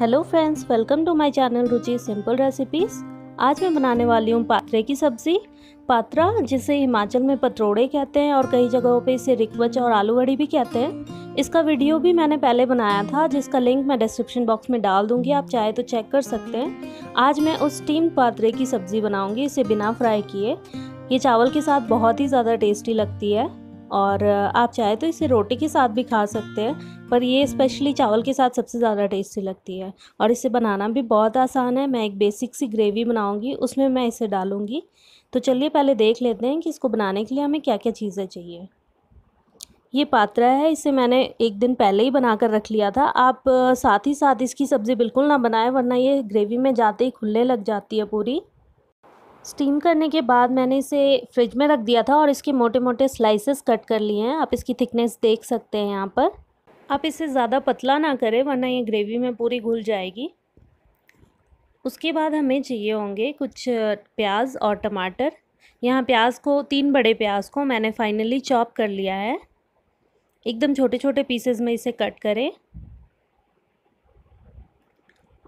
hello friends welcome to my channel Ruchi simple recipes आज मैं बनाने वाली हूँ पात्रे की सब्ज़ी पात्रा जिसे हिमाचल में पतरोड़े कहते हैं और कई जगहों पे इसे रिकवच और आलू वड़ी भी कहते हैं इसका वीडियो भी मैंने पहले बनाया था जिसका लिंक मैं डिस्क्रिप्शन बॉक्स में डाल दूँगी आप चाहे तो चेक कर सकते हैं आज मैं उस स्टीम पात्रे की सब्ज़ी बनाऊँगी इसे बिना फ्राई किए ये चावल के साथ बहुत ही ज़्यादा टेस्टी लगती है और आप चाहे तो इसे रोटी के साथ भी खा सकते हैं पर ये स्पेशली चावल के साथ सबसे ज़्यादा टेस्टी लगती है और इसे बनाना भी बहुत आसान है मैं एक बेसिक सी ग्रेवी बनाऊँगी उसमें मैं इसे डालूँगी तो चलिए पहले देख लेते हैं कि इसको बनाने के लिए हमें क्या क्या चीज़ें चाहिए ये पात्रा है इसे मैंने एक दिन पहले ही बना कर रख लिया था आप साथ ही साथ इसकी सब्ज़ी बिल्कुल ना बनाएं वरना ये ग्रेवी में जाते ही खुलने लग जाती है पूरी स्टीम करने के बाद मैंने इसे फ्रिज में रख दिया था और इसके मोटे मोटे स्लाइसेस कट कर लिए हैं आप इसकी थिकनेस देख सकते हैं यहाँ पर आप इसे ज़्यादा पतला ना करें वरना ये ग्रेवी में पूरी घुल जाएगी उसके बाद हमें चाहिए होंगे कुछ प्याज और टमाटर यहाँ प्याज को तीन बड़े प्याज को मैंने फाइनली चॉप कर लिया है एकदम छोटे छोटे पीसेस में इसे कट करें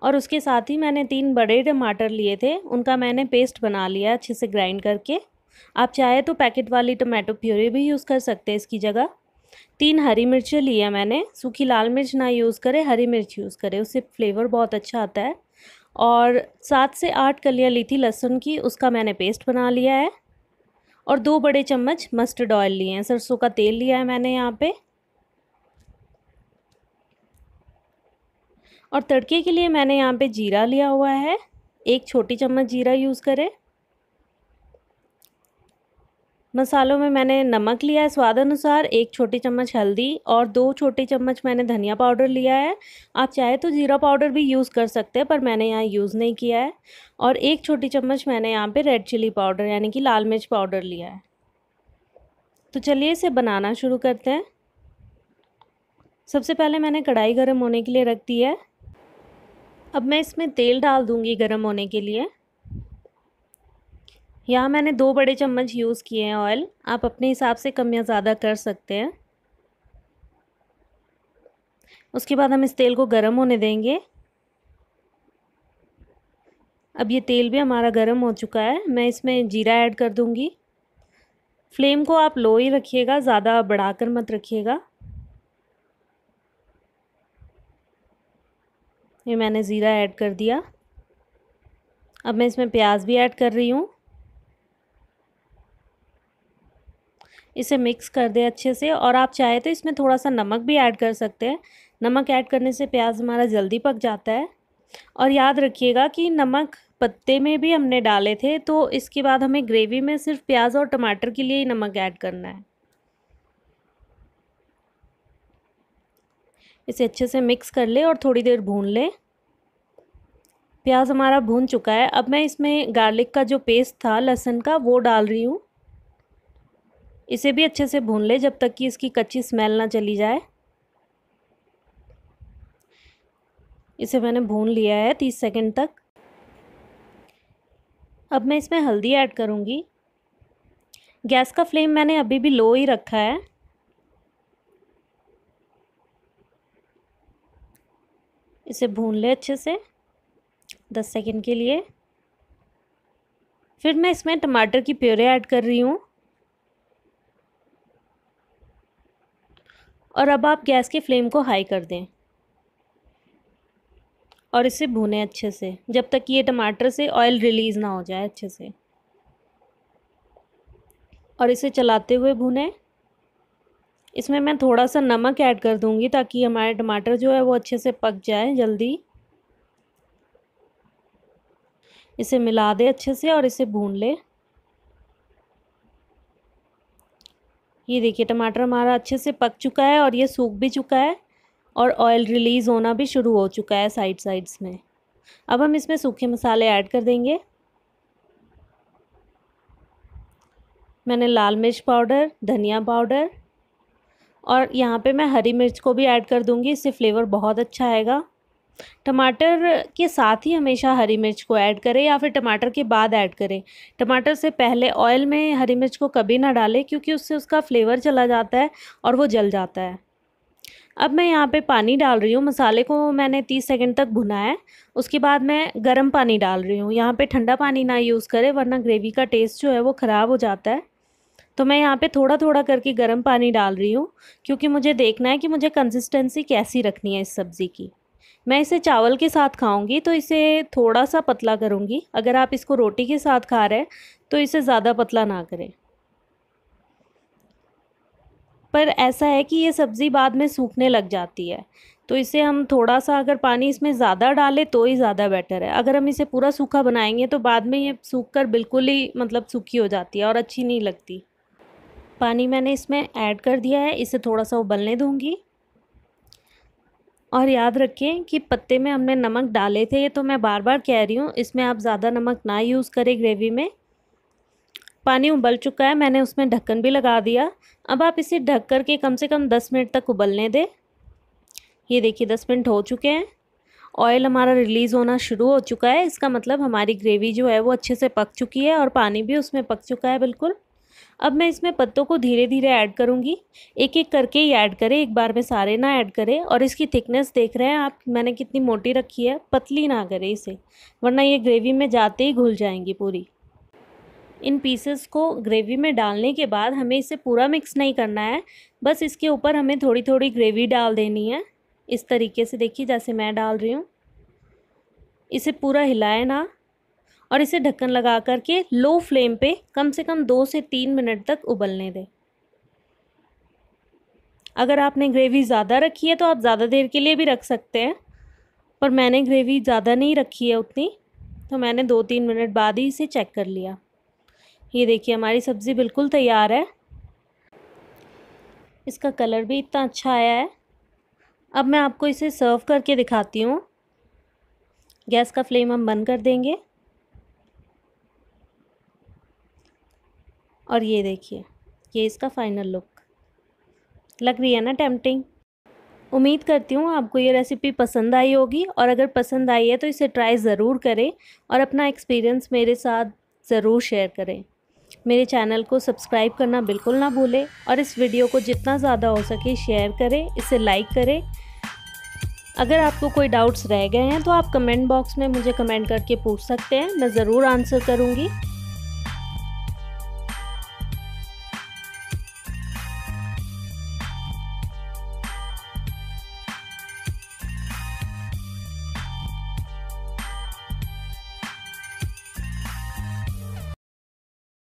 और उसके साथ ही मैंने तीन बड़े टमाटर लिए थे उनका मैंने पेस्ट बना लिया अच्छे से ग्राइंड करके आप चाहे तो पैकेट वाली टमाटो प्यूरी भी यूज़ कर सकते हैं इसकी जगह तीन हरी मिर्चें ली मैंने सूखी लाल मिर्च ना यूज़ करें हरी मिर्च यूज़ करें उससे फ्लेवर बहुत अच्छा आता है और सात से आठ कलियाँ ली थी लहसुन की उसका मैंने पेस्ट बना लिया है और दो बड़े चम्मच मस्टर्ड ऑयल लिए हैं सरसों का तेल लिया है मैंने यहाँ पर और तड़के के लिए मैंने यहाँ पे जीरा लिया हुआ है एक छोटी चम्मच जीरा यूज़ करें मसालों में मैंने नमक लिया है स्वाद अनुसार एक छोटी चम्मच हल्दी और दो छोटी चम्मच मैंने धनिया पाउडर लिया है आप चाहे तो जीरा पाउडर भी यूज़ कर सकते हैं पर मैंने यहाँ यूज़ नहीं किया है और एक छोटी चम्मच मैंने यहाँ पे रेड चिली पाउडर यानी कि लाल मिर्च पाउडर लिया है तो चलिए इसे बनाना शुरू करते हैं सबसे पहले मैंने कढ़ाई गर्म होने के लिए रख दी है अब मैं इसमें तेल डाल दूँगी गर्म होने के लिए यहाँ मैंने दो बड़े चम्मच यूज़ किए हैं ऑयल आप अपने हिसाब से कम या ज़्यादा कर सकते हैं उसके बाद हम इस तेल को गर्म होने देंगे अब ये तेल भी हमारा गर्म हो चुका है मैं इसमें जीरा ऐड कर दूँगी फ्लेम को आप लो ही रखिएगा ज़्यादा बढ़ाकर मत रखिएगा ये मैंने ज़ीरा ऐड कर दिया अब मैं इसमें प्याज भी ऐड कर रही हूँ इसे मिक्स कर दे अच्छे से और आप चाहे तो इसमें थोड़ा सा नमक भी ऐड कर सकते हैं नमक ऐड करने से प्याज हमारा जल्दी पक जाता है और याद रखिएगा कि नमक पत्ते में भी हमने डाले थे तो इसके बाद हमें ग्रेवी में सिर्फ प्याज और टमाटर के लिए ही नमक ऐड करना है इसे अच्छे से मिक्स कर लें और थोड़ी देर भून लें प्याज हमारा भून चुका है अब मैं इसमें गार्लिक का जो पेस्ट था लहसुन का वो डाल रही हूँ इसे भी अच्छे से भून लें जब तक कि इसकी कच्ची स्मेल ना चली जाए इसे मैंने भून लिया है तीस सेकंड तक अब मैं इसमें हल्दी ऐड करूँगी गैस का फ्लेम मैंने अभी भी लो ही रखा है इसे भून ले अच्छे से दस सेकेंड के लिए फिर मैं इसमें टमाटर की प्योरे ऐड कर रही हूँ और अब आप गैस के फ्लेम को हाई कर दें और इसे भूनें अच्छे से जब तक ये टमाटर से ऑयल रिलीज़ ना हो जाए अच्छे से और इसे चलाते हुए भूनें इसमें मैं थोड़ा सा नमक ऐड कर दूँगी ताकि हमारे टमाटर जो है वो अच्छे से पक जाए जल्दी इसे मिला दे अच्छे से और इसे भून ले ये देखिए टमाटर हमारा अच्छे से पक चुका है और ये सूख भी चुका है और ऑयल रिलीज़ होना भी शुरू हो चुका है साइड साइड्स में अब हम इसमें सूखे मसाले ऐड कर देंगे मैंने लाल मिर्च पाउडर धनिया पाउडर और यहाँ पे मैं हरी मिर्च को भी ऐड कर दूँगी इससे फ्लेवर बहुत अच्छा आएगा टमाटर के साथ ही हमेशा हरी मिर्च को ऐड करें या फिर टमाटर के बाद ऐड करें टमाटर से पहले ऑयल में हरी मिर्च को कभी ना डालें क्योंकि उससे उसका फ्लेवर चला जाता है और वो जल जाता है अब मैं यहाँ पे पानी डाल रही हूँ मसाले को मैंने तीस सेकंड तक भुना है उसके बाद मैं गर्म पानी डाल रही हूँ यहाँ पे ठंडा पानी ना यूज़ करें वरना ग्रेवी का टेस्ट जो है वो ख़राब हो जाता है तो मैं यहाँ पे थोड़ा थोड़ा करके गर्म पानी डाल रही हूँ क्योंकि मुझे देखना है कि मुझे कंसिस्टेंसी कैसी रखनी है इस सब्ज़ी की मैं इसे चावल के साथ खाऊंगी तो इसे थोड़ा सा पतला करूँगी अगर आप इसको रोटी के साथ खा रहे हैं तो इसे ज़्यादा पतला ना करें पर ऐसा है कि ये सब्ज़ी बाद में सूखने लग जाती है तो इसे हम थोड़ा सा अगर पानी इसमें ज़्यादा डालें तो ही ज़्यादा बेटर है अगर हम इसे पूरा सूखा बनाएंगे तो बाद में ये सूख कर बिल्कुल ही मतलब सूखी हो जाती है और अच्छी नहीं लगती पानी मैंने इसमें ऐड कर दिया है इसे थोड़ा सा उबलने दूँगी और याद रखें कि पत्ते में हमने नमक डाले थे ये तो मैं बार बार कह रही हूँ इसमें आप ज़्यादा नमक ना यूज़ करें ग्रेवी में पानी उबल चुका है मैंने उसमें ढक्कन भी लगा दिया अब आप इसे ढक कर के कम से कम दस मिनट तक उबलने दें ये देखिए दस मिनट हो चुके हैं ऑयल हमारा रिलीज़ होना शुरू हो चुका है इसका मतलब हमारी ग्रेवी जो है वो अच्छे से पक चुकी है और पानी भी उसमें पक चुका है बिल्कुल अब मैं इसमें पत्तों को धीरे धीरे ऐड करूँगी एक एक करके ही ऐड करें एक बार में सारे ना ऐड करें और इसकी थिकनेस देख रहे हैं आप मैंने कितनी मोटी रखी है पतली ना करें इसे वरना ये ग्रेवी में जाते ही घुल जाएंगी पूरी इन पीसेस को ग्रेवी में डालने के बाद हमें इसे पूरा मिक्स नहीं करना है बस इसके ऊपर हमें थोड़ी थोड़ी ग्रेवी डाल देनी है इस तरीके से देखिए जैसे मैं डाल रही हूँ इसे पूरा हिलाए ना और इसे ढक्कन लगा करके लो फ्लेम पे कम से कम दो से तीन मिनट तक उबलने दें अगर आपने ग्रेवी ज़्यादा रखी है तो आप ज़्यादा देर के लिए भी रख सकते हैं पर मैंने ग्रेवी ज़्यादा नहीं रखी है उतनी तो मैंने दो तीन मिनट बाद ही इसे चेक कर लिया ये देखिए हमारी सब्ज़ी बिल्कुल तैयार है इसका कलर भी इतना अच्छा आया है अब मैं आपको इसे सर्व करके दिखाती हूँ गैस का फ्लेम हम बंद कर देंगे और ये देखिए ये इसका फाइनल लुक लग रही है ना टेम्पटिंग उम्मीद करती हूँ आपको ये रेसिपी पसंद आई होगी और अगर पसंद आई है तो इसे ट्राई ज़रूर करें और अपना एक्सपीरियंस मेरे साथ ज़रूर शेयर करें मेरे चैनल को सब्सक्राइब करना बिल्कुल ना भूलें और इस वीडियो को जितना ज़्यादा हो सके शेयर करें इसे लाइक करें अगर आपको कोई डाउट्स रह गए हैं तो आप कमेंट बॉक्स में मुझे कमेंट करके पूछ सकते हैं मैं ज़रूर आंसर करूँगी